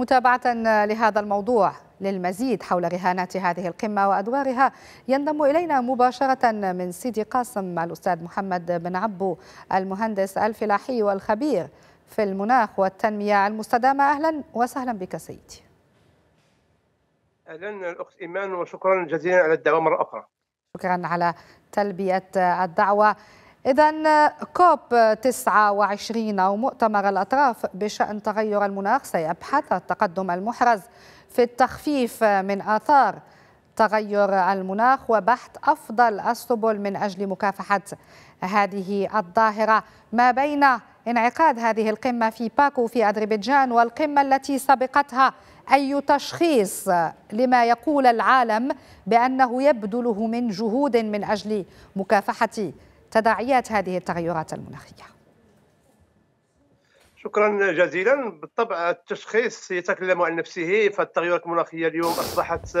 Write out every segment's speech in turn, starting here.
متابعة لهذا الموضوع للمزيد حول رهانات هذه القمة وأدوارها ينضم إلينا مباشرة من سيدي قاسم الأستاذ محمد بن عبو المهندس الفلاحي والخبير في المناخ والتنمية المستدامة أهلا وسهلا بك سيدي أهلا الأخت إيمان وشكرا جزيلا على الدعوة مرة أخرى شكرا على تلبية الدعوة إذا كوب 29 أو مؤتمر الأطراف بشأن تغير المناخ سيبحث التقدم المحرز في التخفيف من آثار تغير المناخ وبحث أفضل السبل من أجل مكافحة هذه الظاهرة ما بين انعقاد هذه القمة في باكو في أذربيجان والقمة التي سبقتها أي تشخيص لما يقول العالم بأنه يبذله من جهود من أجل مكافحة تداعيات هذه التغيرات المناخية شكرا جزيلا بالطبع التشخيص يتكلم عن نفسه فالتغيرات المناخيه اليوم اصبحت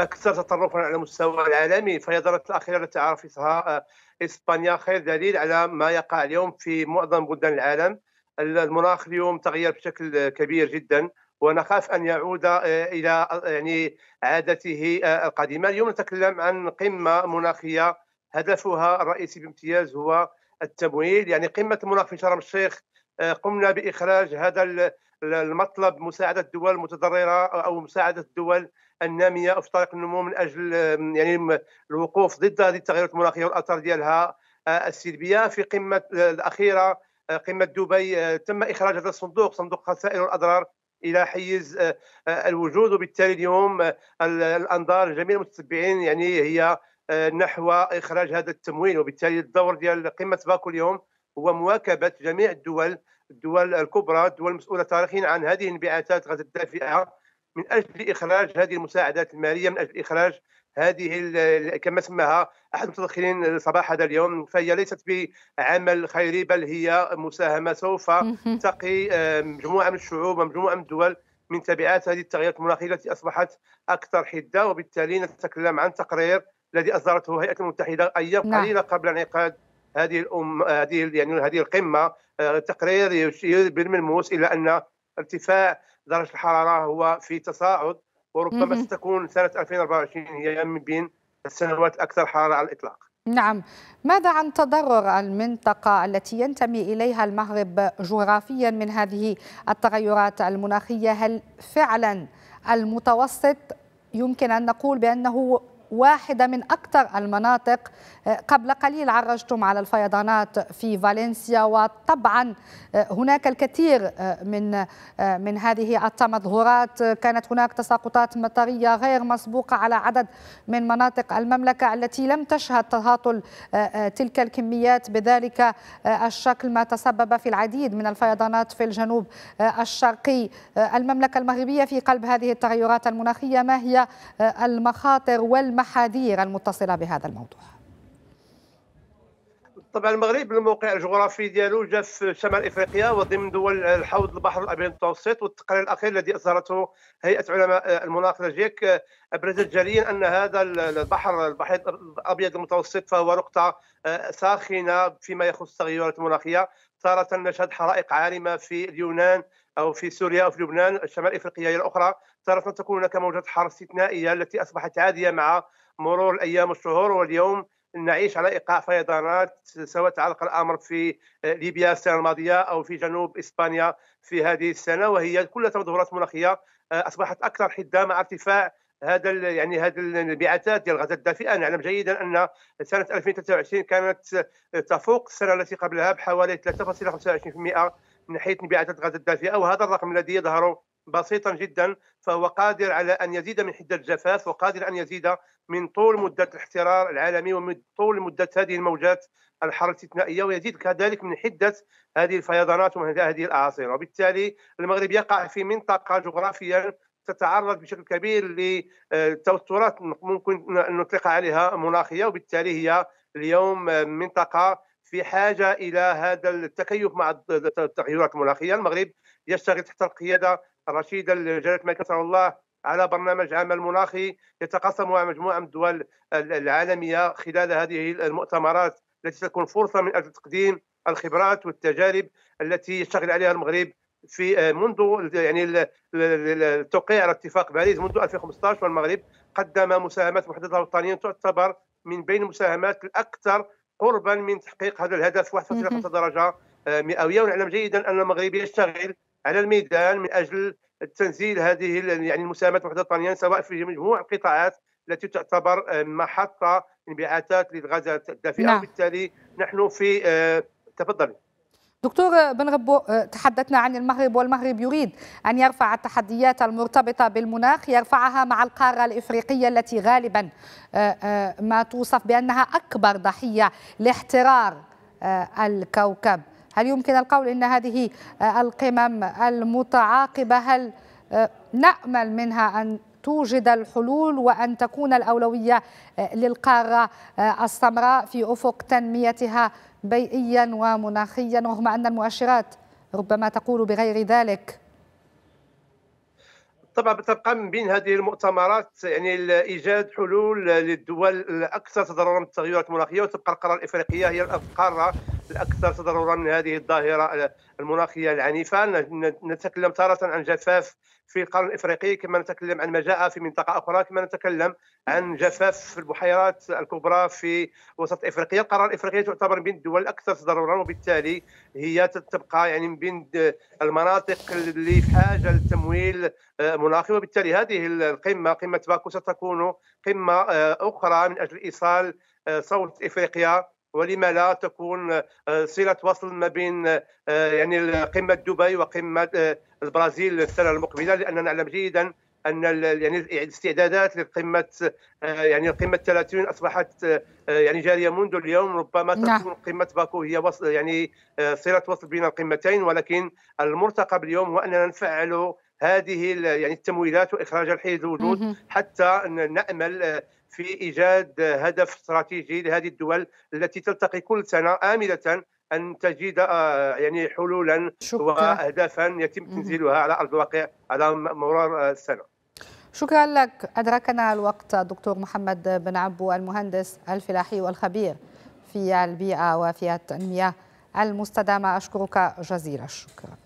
اكثر تطرفا على المستوى العالمي فهي الدرجه الاخيره التي عرفتها اسبانيا خير دليل على ما يقع اليوم في معظم بلدان العالم المناخ اليوم تغير بشكل كبير جدا ونخاف ان يعود الى يعني عادته القديمه اليوم نتكلم عن قمه مناخيه هدفها الرئيسي بامتياز هو التمويل يعني قمه المناخ في شرم الشيخ آه، قمنا باخراج هذا المطلب مساعده الدول المتضرره او مساعده الدول الناميه في طريق النمو من اجل يعني الوقوف ضد هذه التغيرات المناخيه والاثار ديالها آه، السلبيه في قمه آه، الاخيره قمه دبي تم اخراج هذا الصندوق صندوق خسائر الأضرار الى حيز الوجود وبالتالي اليوم الانظار جميع المتتبعين يعني هي آه، نحو اخراج هذا التمويل وبالتالي الدور ديال قمه باكو اليوم هو مواكبه جميع الدول الدول الكبرى الدول المسؤوله تاريخيا عن هذه الانبعاثات غاز الدافئه من اجل اخراج هذه المساعدات الماليه من اجل اخراج هذه كما سماها احد المتدخلين صباح هذا اليوم فهي ليست بعمل خيري بل هي مساهمه سوف تقي آه، مجموعه من الشعوب ومجموعه من الدول من تبعات هذه التغيرات المناخيه التي اصبحت اكثر حده وبالتالي نتكلم عن تقرير الذي اصدرته الهيئه المتحده ايام نعم. قليله قبل انعقاد هذه الأم هذه يعني هذه القمه آه، تقرير يشير بالملموس الى ان ارتفاع درجه الحراره هو في تصاعد وربما ستكون سنه 2024 هي من بين السنوات الاكثر حراره على الاطلاق. نعم ماذا عن تضرر المنطقة التي ينتمي إليها المغرب جغرافيا من هذه التغيرات المناخية هل فعلا المتوسط يمكن أن نقول بأنه واحدة من أكثر المناطق آه، قبل قليل عرجتم على الفيضانات في فالنسيا وطبعا آه، هناك الكثير آه، من من هذه التمظهرات كانت هناك تساقطات مطرية غير مسبوقة على عدد من مناطق المملكة التي لم تشهد تهاطل تلك الكميات بذلك الشكل ما تسبب في العديد من الفيضانات في الجنوب الشرقي المملكة المغربية في قلب هذه التغيرات المناخية ما هي المخاطر والمحاولات المحاذير المتصلة بهذا الموضوع طبعا المغرب الموقع الجغرافي ديالو جا في شمال افريقيا وضمن دول الحوض البحر الابيض المتوسط والتقرير الاخير الذي اصدرته هيئه علماء المناخ لجيك ابرزت جليا ان هذا البحر البحر الابيض المتوسط فهو نقطه آه، ساخنه فيما يخص التغيرات المناخيه تارة نشهد حرائق عارمة في اليونان او في سوريا او في لبنان الشمال افريقيا هي الاخرى صارت تكون هناك موجات حر استثنائيه التي اصبحت عاديه مع مرور الايام والشهور واليوم نعيش على ايقاع فيضانات سواء تعلق الامر في ليبيا السنه الماضيه او في جنوب اسبانيا في هذه السنه وهي كلها تظاهرات مناخيه آه، اصبحت اكثر حده مع ارتفاع هذا يعني هذه الانبعاثات ديال الغازات الدافئه نعلم جيدا ان سنه 2023 كانت تفوق السنه التي قبلها بحوالي 3.25% من حيث انبعاثات الغاز الدافئه وهذا الرقم الذي يظهر بسيطا جدا فهو قادر على ان يزيد من حده الجفاف وقادر ان يزيد من طول مده الاحترار العالمي ومن طول مده هذه الموجات الحر الاستثنائيه ويزيد كذلك من حده هذه الفيضانات وهذه الاعاصير وبالتالي المغرب يقع في منطقه جغرافيا تتعرض بشكل كبير لتوترات ممكن ان نطلق عليها مناخيه وبالتالي هي اليوم منطقه في حاجه الى هذا التكيف مع التغيرات المناخيه، المغرب يشتغل تحت القياده الرشيده لجلاله الملك نصر الله على برنامج عمل مناخي يتقاسم مع مجموعه من الدول العالميه خلال هذه المؤتمرات التي تكون فرصه من اجل تقديم الخبرات والتجارب التي يشتغل عليها المغرب في آه، منذ يعني التوقيع على اتفاق باريس منذ 2015 والمغرب قدم مساهمات محدده وطنيا تعتبر من بين المساهمات الاكثر قربا من تحقيق هذا الهدف 31 درجه آه، مئويه ونعلم جيدا ان المغرب يشتغل على الميدان من اجل تنزيل هذه يعني المساهمات الوحده الوطنيه سواء في مجموع القطاعات التي تعتبر آه، محطه انبعاثات للغازات الدافئه نعم. بالتالي نحن في آه، تفضل دكتور بن غبو آه، تحدثنا عن المغرب والمغرب يريد أن يرفع التحديات المرتبطة بالمناخ يرفعها مع القارة الإفريقية التي غالبا آه، آه، ما توصف بأنها أكبر ضحية لاحترار الكوكب هل يمكن القول أن هذه القمم المتعاقبة هل نأمل منها أن توجد الحلول وأن تكون الأولوية آه، للقارة آه، السمراء في أفق تنميتها بيئيا ومناخيا رغم أن المؤشرات ربما تقول بغير ذلك طبعا تبقى من بين هذه المؤتمرات يعني ايجاد حلول للدول الاكثر تضررا بالتغيرات المناخيه وتبقى القاره الافريقيه هي القاره الأكثر تضررا من هذه الظاهرة المناخية العنيفة نتكلم تارة عن جفاف في القرن الإفريقي كما نتكلم عن مجاعة في منطقة أخرى كما نتكلم عن جفاف في البحيرات الكبرى في وسط إفريقيا القارة الإفريقية تعتبر من الدول الأكثر تضررا وبالتالي هي تبقى يعني من المناطق اللي في حاجة للتمويل آه، مناخي وبالتالي هذه القمة قمة باكو ستكون قمة آه، أخرى من أجل إيصال آه، صوت إفريقيا ولما لا تكون آه، صله وصل ما بين آه، يعني قمه دبي وقمه آه، البرازيل السنه المقبله لاننا نعلم جيدا ان يعني الاستعدادات لقمه يعني القمه 30 اصبحت يعني جاريه منذ اليوم ربما نعم. تكون قمه باكو هي وصل يعني صله وصل بين القمتين ولكن المرتقب اليوم هو اننا نفعل هذه يعني التمويلات واخراج الحيز الوجود حتى نامل آه، في ايجاد هدف استراتيجي لهذه الدول التي تلتقي كل سنه امله ان تجد آه، يعني حلولا شكرا. واهدافا يتم تنزيلها على ارض الواقع على مرار آه، السنه شكرا لك أدركنا الوقت دكتور محمد بن عبو المهندس الفلاحي والخبير في البيئة وفي التنمية المستدامة أشكرك جزيل الشكر